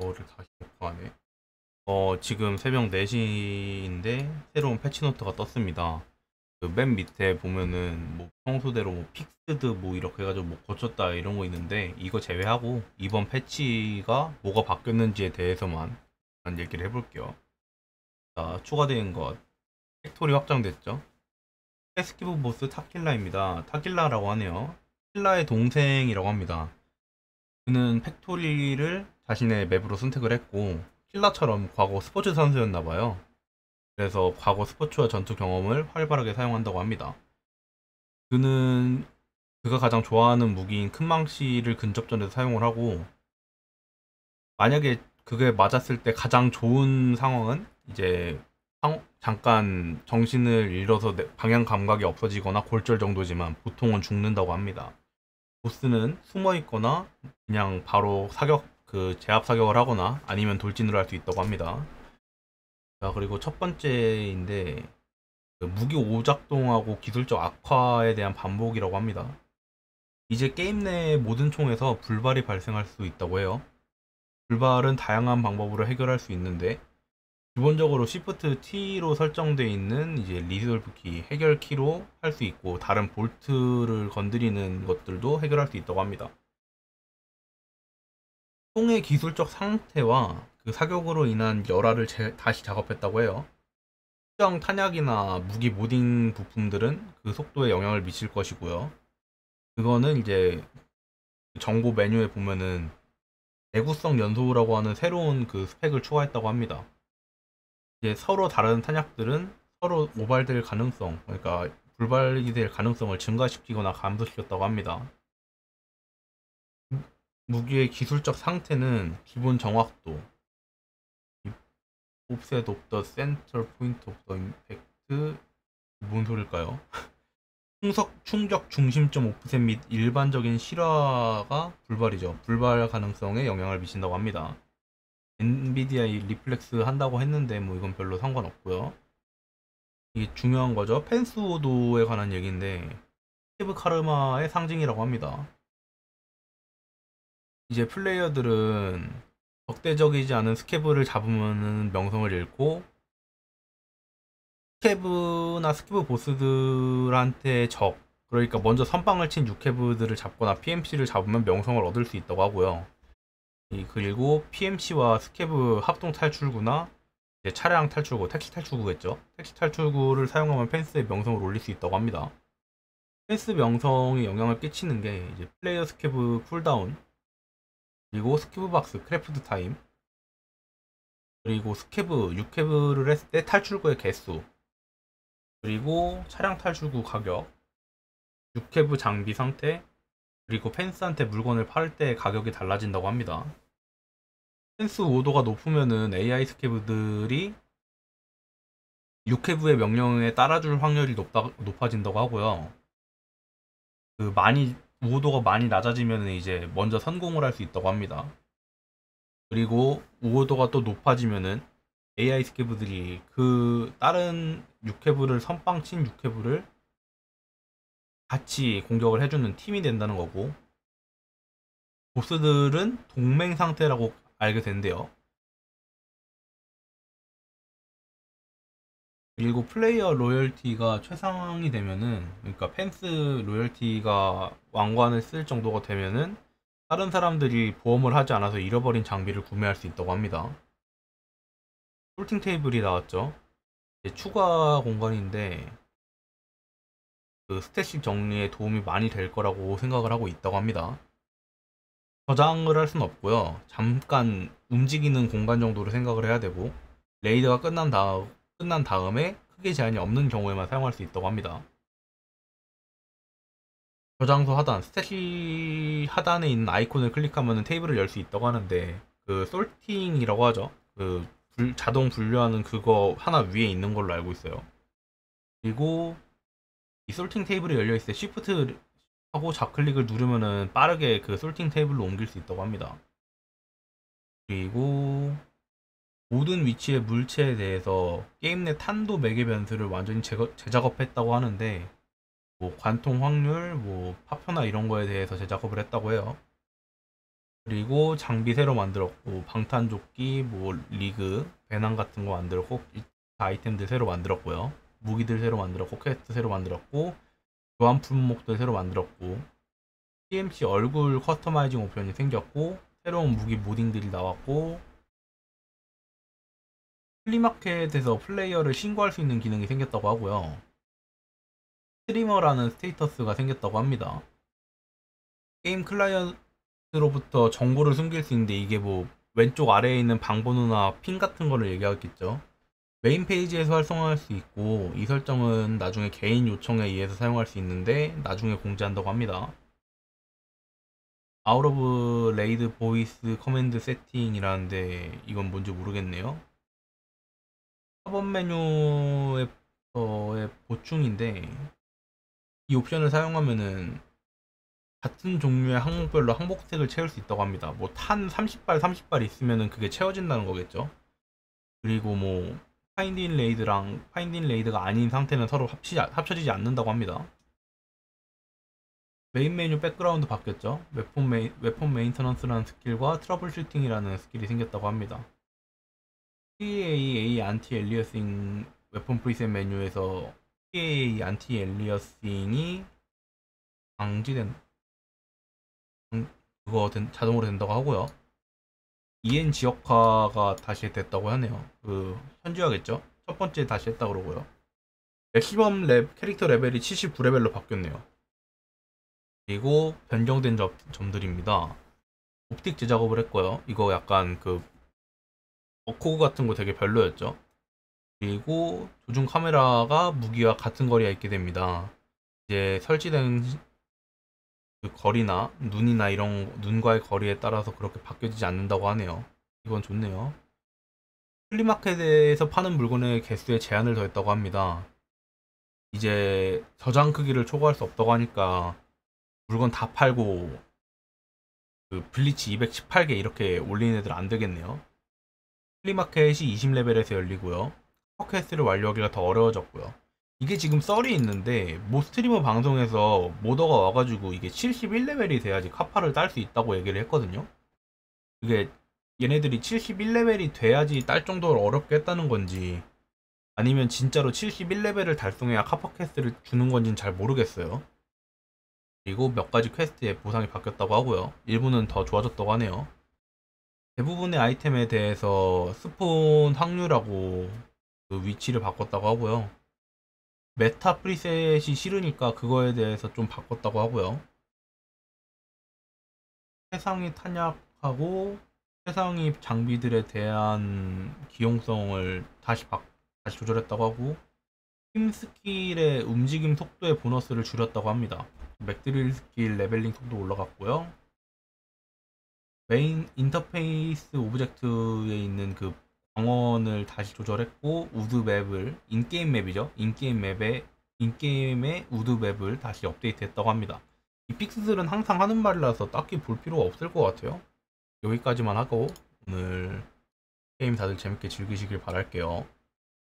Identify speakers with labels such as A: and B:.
A: 거를 다시 기록하네 어 지금 새벽 4시인데 새로운 패치노트가 떴습니다 그맨 밑에 보면은 뭐 평소대로 뭐 픽스드 뭐 이렇게 해가지고 뭐 고쳤다 이런 거 있는데 이거 제외하고 이번 패치가 뭐가 바뀌었는지에 대해서만 얘기를 해볼게요 자 추가된 것 팩토리 확장됐죠 페스키브 보스 타킬라입니다 타킬라라고 하네요 타킬라의 동생이라고 합니다 그는 팩토리를 자신의 맵으로 선택을 했고 킬라처럼 과거 스포츠 선수였나봐요. 그래서 과거 스포츠와 전투 경험을 활발하게 사용한다고 합니다. 그는 그가 가장 좋아하는 무기인 큰망치를 근접전에서 사용을 하고 만약에 그게 맞았을 때 가장 좋은 상황은 이제 잠깐 정신을 잃어서 방향 감각이 없어지거나 골절 정도지만 보통은 죽는다고 합니다. 보스는 숨어 있거나 그냥 바로 사격 그 제압 사격을 하거나 아니면 돌진으로 할수 있다고 합니다. 자 그리고 첫 번째인데 그 무기 오작동하고 기술적 악화에 대한 반복이라고 합니다. 이제 게임 내 모든 총에서 불발이 발생할 수 있다고 해요. 불발은 다양한 방법으로 해결할 수 있는데 기본적으로 Shift T로 설정되어 있는 이제 리졸브 키, 해결 키로 할 수 있고 다른 볼트를 건드리는 것들도 해결할 수 있다고 합니다. 총의 기술적 상태와 그 사격으로 인한 열화를 제, 다시 작업했다고 해요. 특정 탄약이나 무기 모딩 부품들은 그 속도에 영향을 미칠 것이고요. 그거는 이제 정보 메뉴에 보면은 내구성 연소라고 하는 새로운 그 스펙을 추가했다고 합니다. 이제 서로 다른 탄약들은 서로 모발될 가능성, 그러니까 불발이 될 가능성을 증가시키거나 감소시켰다고 합니다. 무기의 기술적 상태는 기본 정확도, 옵 f f s e t of the center 뭔 소릴까요? 충석, 충격 중심점 오프셋 및 일반적인 실화가 불발이죠. 불발 가능성에 영향을 미친다고 합니다. 엔비디아 이 리플렉스 한다고 했는데 뭐 이건 별로 상관없고요. 이게 중요한 거죠. 펜스워드에 관한 얘기인데 스티브 카르마의 상징이라고 합니다. 이제 플레이어들은 적대적이지 않은 스케브를 잡으면 명성을 잃고 스케브나 스케브 보스들한테 적 그러니까 먼저 선빵을친유케브들을 잡거나 PMC를 잡으면 명성을 얻을 수 있다고 하고요. 예, 그리고 PMC와 스케브 합동 탈출구나 이제 차량 탈출구, 택시 탈출구겠죠. 택시 탈출구를 사용하면 펜스의 명성을 올릴 수 있다고 합니다. 펜스 명성에 영향을 끼치는 게 이제 플레이어 스케브 쿨다운, 그리고 스케브 박스 크래프트 타임, 그리고 스케브 6캐브를 했을 때 탈출구의 개수, 그리고 차량 탈출구 가격, 6캐브 장비 상태, 그리고 펜스한테 물건을 팔 때 가격이 달라진다고 합니다. 펜스 오도가 높으면은 AI 스케브들이6회부의 명령에 따라줄 확률이 높다, 높아진다고 하고요. 그 많이 우호도가 많이 낮아지면 이제 먼저 성공을할 수 있다고 합니다. 그리고 우호도가 또 높아지면은 AI 스케브들이그 다른 6회부를 선빵 친6회부를 같이 공격을 해주는 팀이 된다는 거고 보스들은 동맹 상태라고 알게 된대요. 그리고 플레이어 로열티가 최상이 되면은 그러니까 펜스 로열티가 왕관을 쓸 정도가 되면은 다른 사람들이 보험을 하지 않아서 잃어버린 장비를 구매할 수 있다고 합니다. 솔팅 테이블이 나왔죠. 추가 공간인데 그 스탯식 정리에 도움이 많이 될 거라고 생각을 하고 있다고 합니다. 저장을 할 순 없고요. 잠깐 움직이는 공간 정도로 생각을 해야 되고 레이드가 끝난 다음 끝난 다음에 크게 제한이 없는 경우에만 사용할 수 있다고 합니다. 저장소 하단, 스탯시 하단에 있는 아이콘을 클릭하면 테이블을 열 수 있다고 하는데 그 솔팅이라고 하죠. 그 불, 자동 분류하는 그거 하나 위에 있는 걸로 알고 있어요. 그리고 이 솔팅 테이블이 열려있을 때 Shift 하고 좌클릭을 누르면은 빠르게 그 솔팅 테이블로 옮길 수 있다고 합니다. 그리고 모든 위치의 물체에 대해서 게임 내 탄도 매개 변수를 완전히 제거, 재작업했다고 하는데 뭐 관통 확률, 뭐 파편화 이런 거에 대해서 재작업을 했다고 해요. 그리고 장비 새로 만들었고 방탄조끼, 뭐 리그, 배낭 같은 거 만들었고 아이템들 새로 만들었고요. 무기들 새로 만들었고 퀘스트 새로 만들었고 교환 품목들 새로 만들었고 TMC 얼굴 커스터마이징 옵션이 생겼고 새로운 무기 모딩들이 나왔고 플리마켓에서 플레이어를 신고할 수 있는 기능이 생겼다고 하고요 스트리머라는 스테이터스가 생겼다고 합니다 게임 클라이언트로부터 정보를 숨길 수 있는데 이게 뭐 왼쪽 아래에 있는 방번호나 핀 같은 거를 얘기하겠죠 메인 페이지에서 활성화할 수 있고 이 설정은 나중에 개인 요청에 의해서 사용할 수 있는데 나중에 공지한다고 합니다. 아웃 오브 레이드 보이스 커맨드 세팅이라는데 이건 뭔지 모르겠네요. 4번 메뉴에서의 보충인데 이 옵션을 사용하면은 같은 종류의 항목별로 항목색을 채울 수 있다고 합니다. 뭐 탄 30발 30발 있으면은 그게 채워진다는 거겠죠. 그리고 뭐 파인딩 레이드랑 파인딩 레이드가 아닌 상태는 서로 합치, 합쳐지지 않는다고 합니다. 메인 메뉴 백그라운드 바뀌었죠. 웹폰, 메인, 웹폰 메인터넌스라는 스킬과 트러블 슈팅이라는 스킬이 생겼다고 합니다. PAA 안티 엘리어싱 웹폰 프리셋 메뉴에서 PAA 안티 엘리어싱이 방지된 그거 된, 자동으로 된다고 하고요. EN 지역화가 다시 됐다고 하네요. 그 현지화겠죠? 첫 번째 다시 했다 그러고요. 맥시멈 랩 캐릭터 레벨이 79레벨로 바뀌었네요. 그리고 변경된 점, 점들입니다. 옵틱 제작업을 했고요. 이거 약간 그 어코그 같은 거 되게 별로였죠. 그리고 조준 카메라가 무기와 같은 거리에 있게 됩니다. 이제 설치된 그 거리나 눈이나 이런 눈과의 거리에 따라서 그렇게 바뀌어지지 않는다고 하네요. 이건 좋네요. 플리마켓에서 파는 물건의 개수에 제한을 더했다고 합니다. 이제 저장 크기를 초과할 수 없다고 하니까 물건 다 팔고 그 블리치 218개 이렇게 올리는 애들 안 되겠네요. 플리마켓이 20레벨에서 열리고요. 퍼퀘스를 완료하기가 더 어려워졌고요. 이게 지금 썰이 있는데 모스트리머 방송에서 모더가 와가지고 이게 71레벨이 돼야지 카파를 딸 수 있다고 얘기를 했거든요 그게 얘네들이 71레벨이 돼야지 딸 정도로 어렵게 했다는 건지 아니면 진짜로 71레벨을 달성해야 카파 퀘스트를 주는 건지는 잘 모르겠어요 그리고 몇 가지 퀘스트에 보상이 바뀌었다고 하고요 일부는 더 좋아졌다고 하네요 대부분의 아이템에 대해서 스폰 확률하고 그 위치를 바꿨다고 하고요 메타 프리셋이 싫으니까 그거에 대해서 좀 바꿨다고 하고요. 세상이 탄약하고 세상이 장비들에 대한 기용성을 다시 바, 다시 조절했다고 하고 팀 스킬의 움직임 속도의 보너스를 줄였다고 합니다. 맥드릴 스킬 레벨링 속도 올라갔고요. 메인 인터페이스 오브젝트에 있는 그 정원을 다시 조절했고 우드 맵을 인게임 맵이죠. 인게임 맵에 인게임의 우드 맵을 다시 업데이트했다고 합니다. 이 픽스들은 항상 하는 말이라서 딱히 볼 필요가 없을 것 같아요. 여기까지만 하고 오늘 게임 다들 재밌게 즐기시길 바랄게요.